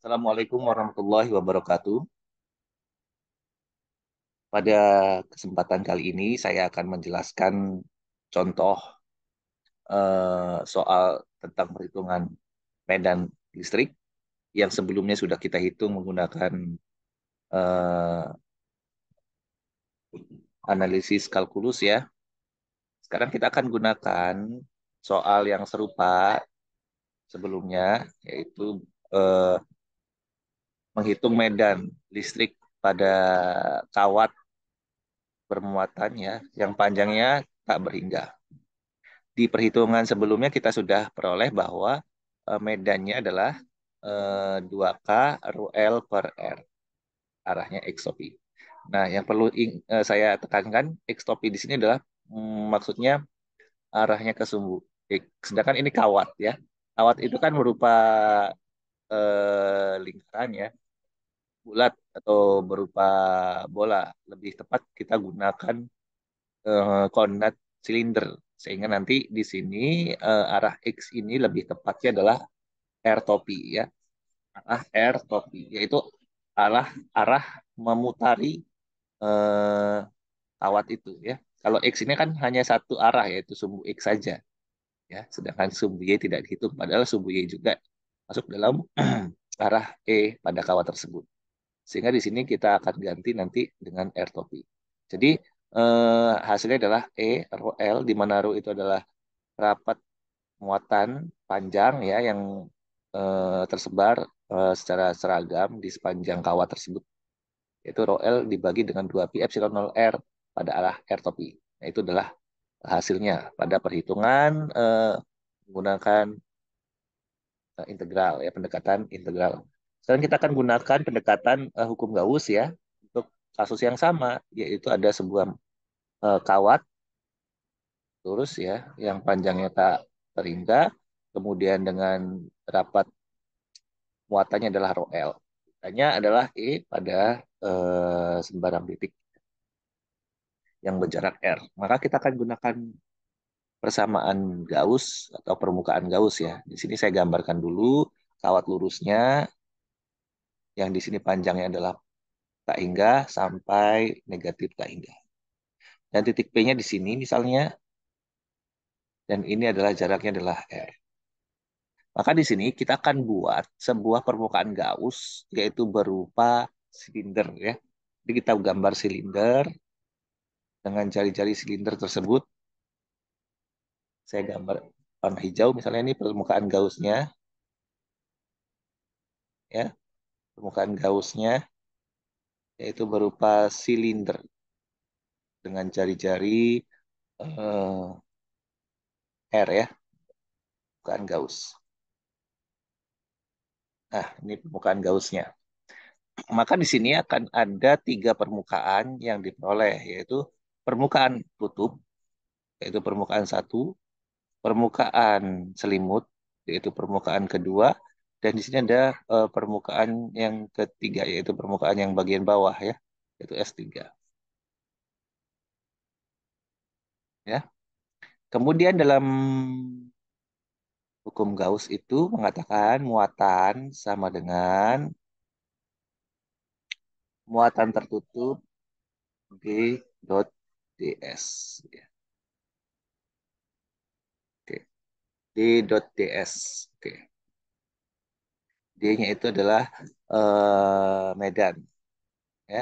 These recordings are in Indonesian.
Assalamualaikum warahmatullahi wabarakatuh. Pada kesempatan kali ini saya akan menjelaskan contoh uh, soal tentang perhitungan medan listrik yang sebelumnya sudah kita hitung menggunakan uh, analisis kalkulus ya. Sekarang kita akan gunakan soal yang serupa sebelumnya yaitu eh, menghitung medan listrik pada kawat bermuatan ya yang panjangnya tak berhingga. Di perhitungan sebelumnya kita sudah peroleh bahwa e, medannya adalah 2K e, L per R. Arahnya ekstopi. Nah, yang perlu e, saya tekankan ekstopi di sini adalah hmm, maksudnya arahnya ke sumbu. X. Sedangkan ini kawat ya. Kawat itu kan berupa lingkaran ya bulat atau berupa bola. Lebih tepat kita gunakan uh, silinder sehingga nanti di sini uh, arah x ini lebih tepatnya adalah r topi ya arah r topi yaitu arah arah memutari uh, eh, kawat itu ya kalau x ini kan hanya satu arah yaitu sumbu x saja ya sedangkan sumbu y tidak dihitung padahal sumbu y juga masuk dalam arah e pada kawat tersebut sehingga di sini kita akan ganti nanti dengan R topi. Jadi eh, hasilnya adalah E, rho L, di mana rho itu adalah rapat muatan panjang ya yang eh, tersebar eh, secara seragam di sepanjang kawat tersebut. itu rho L dibagi dengan 2 pi epsilon 0 R pada arah R topi. Nah, itu adalah hasilnya pada perhitungan eh, menggunakan eh, integral ya pendekatan integral sekarang kita akan gunakan pendekatan uh, hukum Gauss ya untuk kasus yang sama, yaitu ada sebuah uh, kawat lurus ya yang panjangnya tak terhingga, kemudian dengan rapat muatannya adalah rho L. Tanya adalah E pada uh, sembarang titik yang berjarak R. Maka kita akan gunakan persamaan Gauss atau permukaan Gauss ya. Di sini saya gambarkan dulu kawat lurusnya yang di sini panjangnya adalah tak hingga sampai negatif tak hingga. Dan titik P-nya di sini misalnya, dan ini adalah jaraknya adalah R. Maka di sini kita akan buat sebuah permukaan Gauss, yaitu berupa silinder. ya. Jadi kita gambar silinder, dengan jari-jari silinder tersebut. Saya gambar warna hijau, misalnya ini permukaan gausnya. Ya, permukaan Gaussnya yaitu berupa silinder dengan jari-jari uh, eh, R ya permukaan Gauss. Nah, ini permukaan Gaussnya. Maka di sini akan ada tiga permukaan yang diperoleh, yaitu permukaan tutup, yaitu permukaan satu, permukaan selimut, yaitu permukaan kedua, dan di sini ada uh, permukaan yang ketiga yaitu permukaan yang bagian bawah ya yaitu S3 ya kemudian dalam hukum Gauss itu mengatakan muatan sama dengan muatan tertutup G dot DS ya. Oke. D dot DS oke D-nya itu adalah uh, medan. Ya.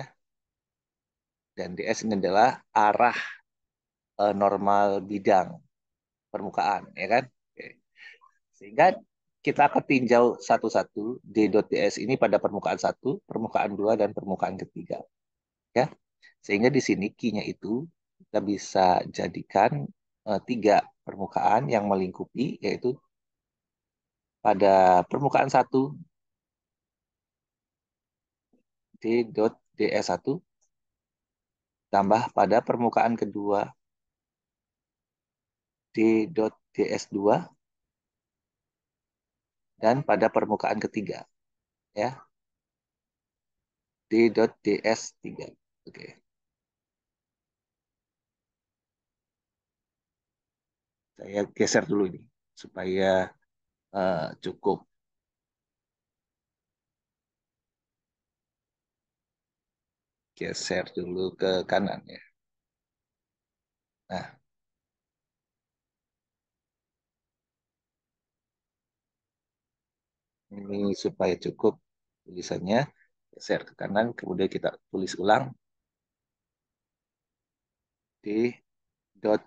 Dan DS ini adalah arah uh, normal bidang permukaan, ya kan? Oke. Sehingga kita akan tinjau satu-satu D.ds ini pada permukaan satu, permukaan dua, dan permukaan ketiga. Ya. Sehingga di sini kinya itu kita bisa jadikan eh, tiga permukaan yang melingkupi yaitu pada permukaan 1 ds satu tambah pada permukaan kedua ds dua dan pada permukaan ketiga ya ds tiga oke saya geser dulu ini supaya Eh, cukup. Geser dulu ke kanan ya. Nah, ini supaya cukup tulisannya geser ke kanan kemudian kita tulis ulang d dot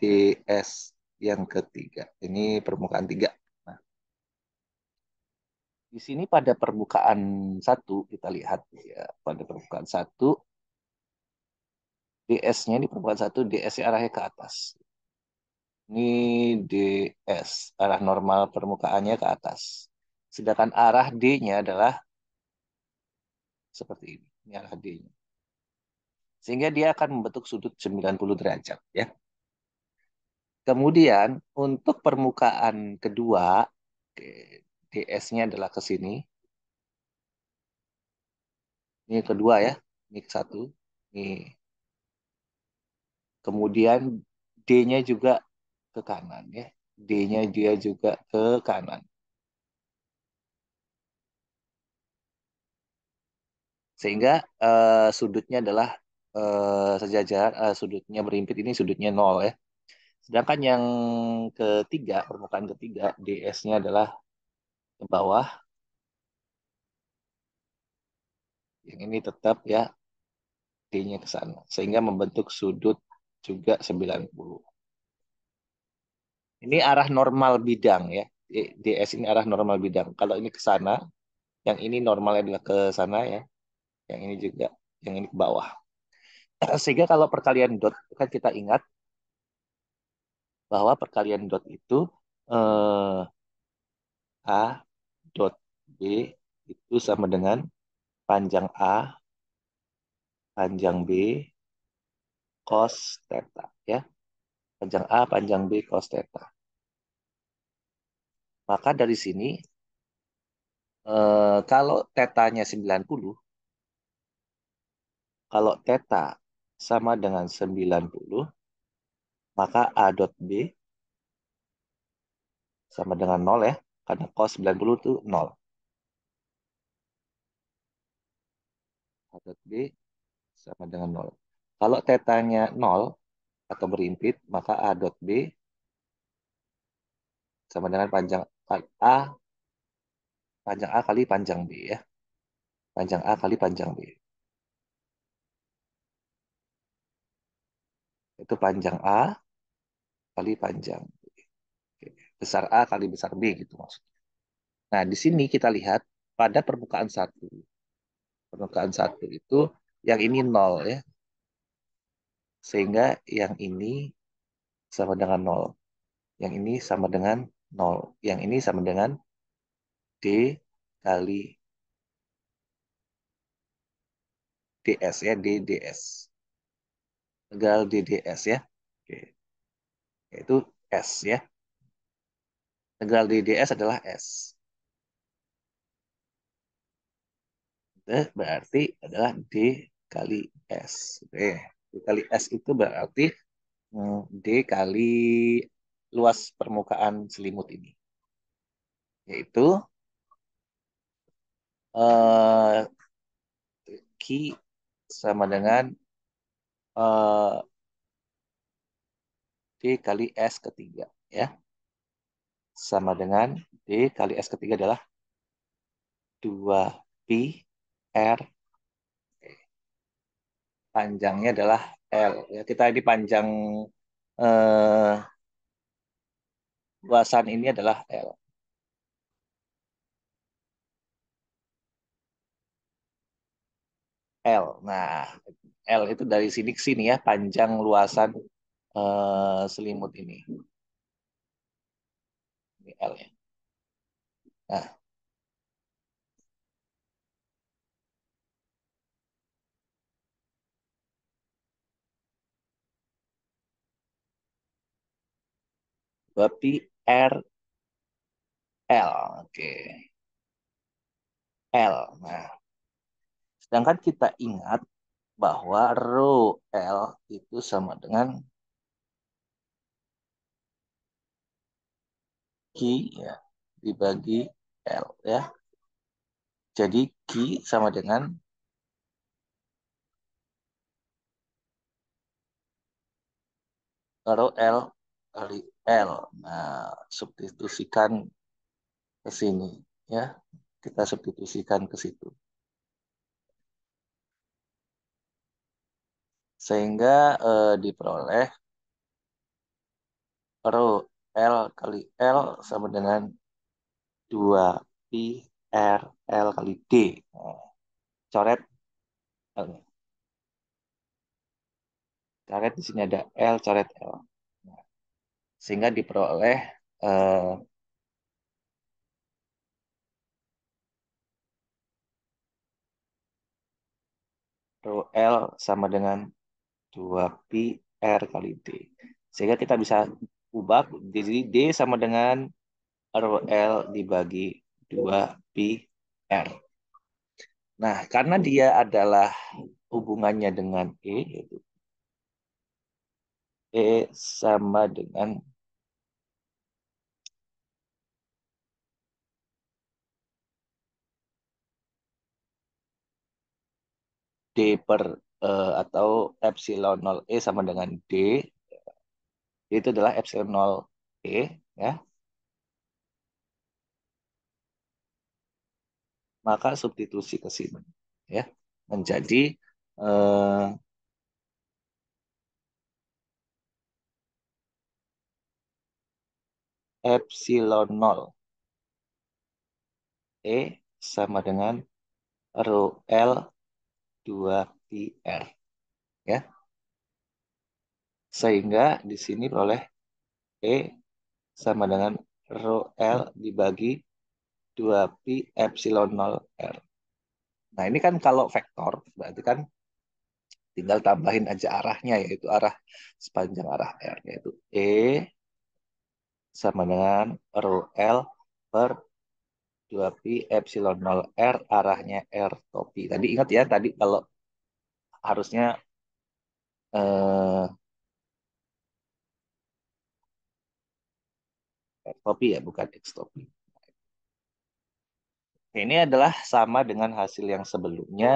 ds yang ketiga ini permukaan tiga di sini pada permukaan satu kita lihat ya pada permukaan satu DS-nya di permukaan satu ds arahnya ke atas. Ini DS arah normal permukaannya ke atas. Sedangkan arah D-nya adalah seperti ini. Ini arah D-nya. Sehingga dia akan membentuk sudut 90 derajat. ya. Kemudian untuk permukaan kedua, DS-nya adalah ke sini. Ini kedua ya, ini ke satu. Ini. Kemudian D-nya juga ke kanan ya. D-nya dia juga ke kanan. Sehingga uh, sudutnya adalah uh, sejajar, uh, sudutnya berimpit ini sudutnya nol ya. Sedangkan yang ketiga, permukaan ketiga, DS-nya adalah ke bawah. Yang ini tetap ya D-nya ke sana. Sehingga membentuk sudut juga 90. Ini arah normal bidang ya. DS ini arah normal bidang. Kalau ini ke sana, yang ini normalnya adalah ke sana ya. Yang ini juga, yang ini ke bawah. Sehingga kalau perkalian dot, kan kita ingat bahwa perkalian dot itu eh, A dot B itu sama dengan panjang A, panjang B, cos theta. ya Panjang A, panjang B, cos theta. Maka dari sini, eh, kalau tetanya 90, kalau theta sama dengan 90, maka A dot B sama dengan 0 ya. Karena cos 90 itu 0. Padat B sama dengan 0. Kalau tetanya 0 atau berimpit, maka A dot B sama dengan panjang A panjang A kali panjang B ya. Panjang A kali panjang B. Itu panjang A kali panjang besar A kali besar B gitu maksudnya. Nah, di sini hmm. kita lihat pada permukaan satu. Permukaan satu itu yang ini nol ya. Sehingga yang ini sama dengan nol. Yang ini sama dengan nol. Yang ini sama dengan D kali DS ya, DDS. Tegal DDS ya. Oke. Yaitu S ya integral di ds adalah S. Berarti adalah D kali S. D kali S itu berarti eh, D kali luas permukaan selimut ini. Yaitu uh, Q sama dengan uh, D kali S ketiga. ya sama dengan D kali S ketiga adalah 2pi R. Panjangnya adalah L. Ya, kita ini panjang eh, luasan ini adalah L. L. Nah, L itu dari sini ke sini ya, panjang luasan eh, selimut ini. L ya. Nah. Berarti R L. Oke. L. Nah. Sedangkan kita ingat bahwa rho L itu sama dengan Q ya, dibagi L ya. Jadi Q sama dengan kalau L kali L. Nah, substitusikan ke sini ya. Kita substitusikan ke situ. Sehingga eh, diperoleh rho L kali L sama dengan 2pi R L kali D. coret L. Coret di sini ada L coret L. Nah, sehingga diperoleh eh, rho L sama dengan 2pi R kali D. Sehingga kita bisa Kubak jadi D sama dengan RL dibagi 2 r. Nah, karena dia adalah hubungannya dengan E, yaitu E sama dengan D per uh, atau epsilon 0E sama dengan D yaitu adalah epsilon 0 E ya. Maka substitusi ke sini ya menjadi eh, epsilon 0 E sama dengan rho L 2 PR ya. Sehingga di sini oleh E sama dengan rho L dibagi 2 p epsilon 0 R. Nah ini kan kalau vektor berarti kan tinggal tambahin aja arahnya yaitu arah sepanjang arah R yaitu E sama dengan rho L per 2 p epsilon 0 R arahnya R topi. Tadi ingat ya tadi kalau harusnya eh, topi ya bukan X topi. Ini adalah sama dengan hasil yang sebelumnya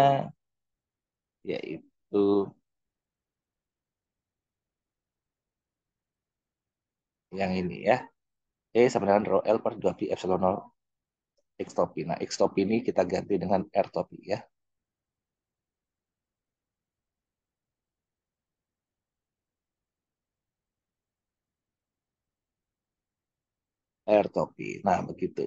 yaitu yang ini ya. E sama dengan rho L per 2 pi epsilon 0 X topi. Nah, X topi ini kita ganti dengan R topi ya. air topi. Nah, begitu.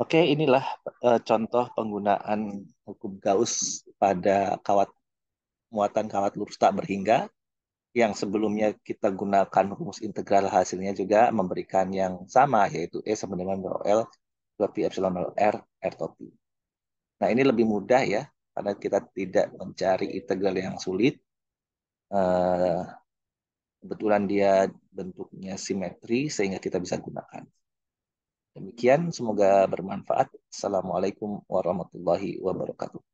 Oke, inilah uh, contoh penggunaan hukum Gauss pada kawat muatan kawat lurus tak berhingga yang sebelumnya kita gunakan rumus integral hasilnya juga memberikan yang sama yaitu E sama dengan rho L dua pi epsilon R R topi. Nah, ini lebih mudah ya karena kita tidak mencari integral yang sulit. Uh, Kebetulan dia bentuknya simetri sehingga kita bisa gunakan. Demikian, semoga bermanfaat. Assalamualaikum warahmatullahi wabarakatuh.